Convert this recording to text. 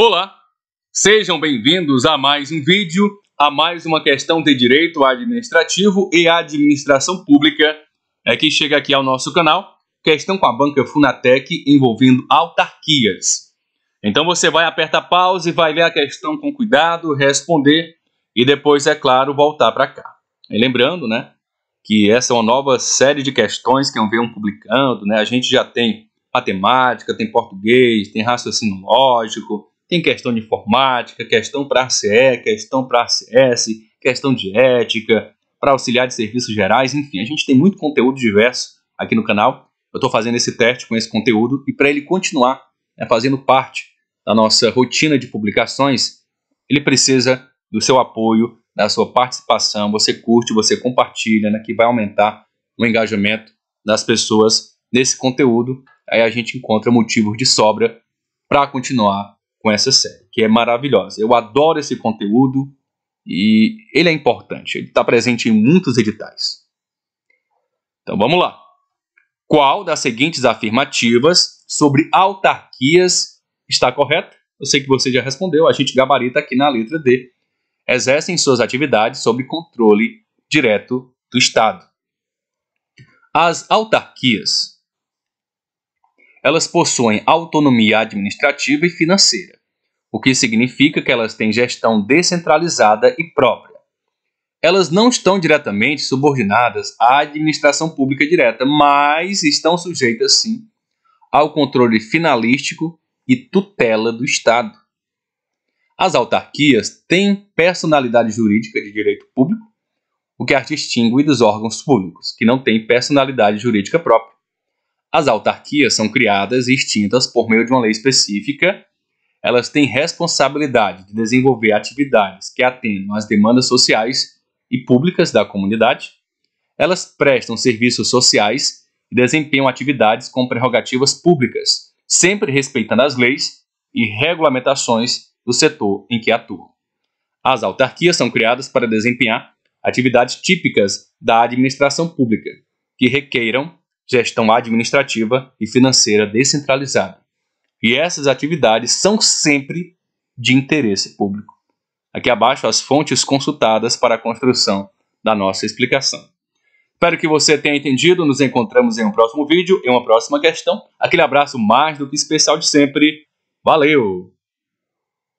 Olá, sejam bem-vindos a mais um vídeo, a mais uma questão de direito administrativo e administração pública é que chega aqui ao nosso canal, questão com a banca Funatec envolvendo autarquias. Então você vai apertar pause, vai ler a questão com cuidado, responder e depois, é claro, voltar para cá. E lembrando, né, que essa é uma nova série de questões que venham publicando, né, a gente já tem matemática, tem português, tem raciocínio lógico, tem questão de informática, questão para ACE, questão para ACS, questão de ética, para auxiliar de serviços gerais, enfim, a gente tem muito conteúdo diverso aqui no canal. Eu estou fazendo esse teste com esse conteúdo e para ele continuar né, fazendo parte da nossa rotina de publicações, ele precisa do seu apoio, da sua participação. Você curte, você compartilha, né, que vai aumentar o engajamento das pessoas nesse conteúdo. Aí a gente encontra motivos de sobra para continuar com essa série, que é maravilhosa. Eu adoro esse conteúdo e ele é importante, ele está presente em muitos editais. Então vamos lá. Qual das seguintes afirmativas sobre autarquias está correta? Eu sei que você já respondeu, a gente gabarita aqui na letra D. Exercem suas atividades sob controle direto do Estado. As autarquias elas possuem autonomia administrativa e financeira, o que significa que elas têm gestão descentralizada e própria. Elas não estão diretamente subordinadas à administração pública direta, mas estão sujeitas, sim, ao controle finalístico e tutela do Estado. As autarquias têm personalidade jurídica de direito público, o que as distingue dos órgãos públicos, que não têm personalidade jurídica própria. As autarquias são criadas e extintas por meio de uma lei específica. Elas têm responsabilidade de desenvolver atividades que atendam às demandas sociais e públicas da comunidade. Elas prestam serviços sociais e desempenham atividades com prerrogativas públicas, sempre respeitando as leis e regulamentações do setor em que atuam. As autarquias são criadas para desempenhar atividades típicas da administração pública, que requeiram gestão administrativa e financeira descentralizada. E essas atividades são sempre de interesse público. Aqui abaixo as fontes consultadas para a construção da nossa explicação. Espero que você tenha entendido. Nos encontramos em um próximo vídeo, e uma próxima questão. Aquele abraço mais do que especial de sempre. Valeu!